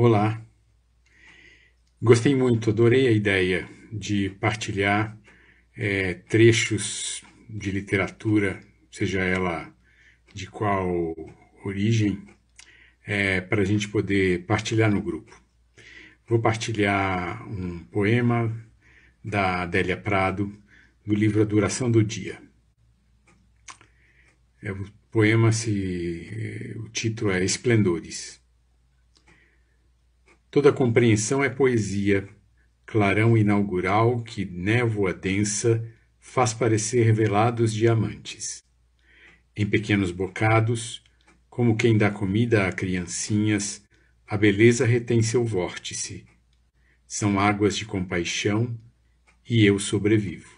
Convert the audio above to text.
Olá. Gostei muito, adorei a ideia de partilhar é, trechos de literatura, seja ela de qual origem, é, eh, para a gente poder partilhar no grupo. Vou partilhar um poema da Adélia Prado, do livro A Duração do Dia. É, o poema, se, eh, o título é Esplendores. Toda compreensão é poesia, clarão inaugural que névoa densa faz parecer velados diamantes. Em pequenos bocados, como quem dá comida a criancinhas, a beleza retém seu vórtice. São águas de compaixão e eu sobrevivo.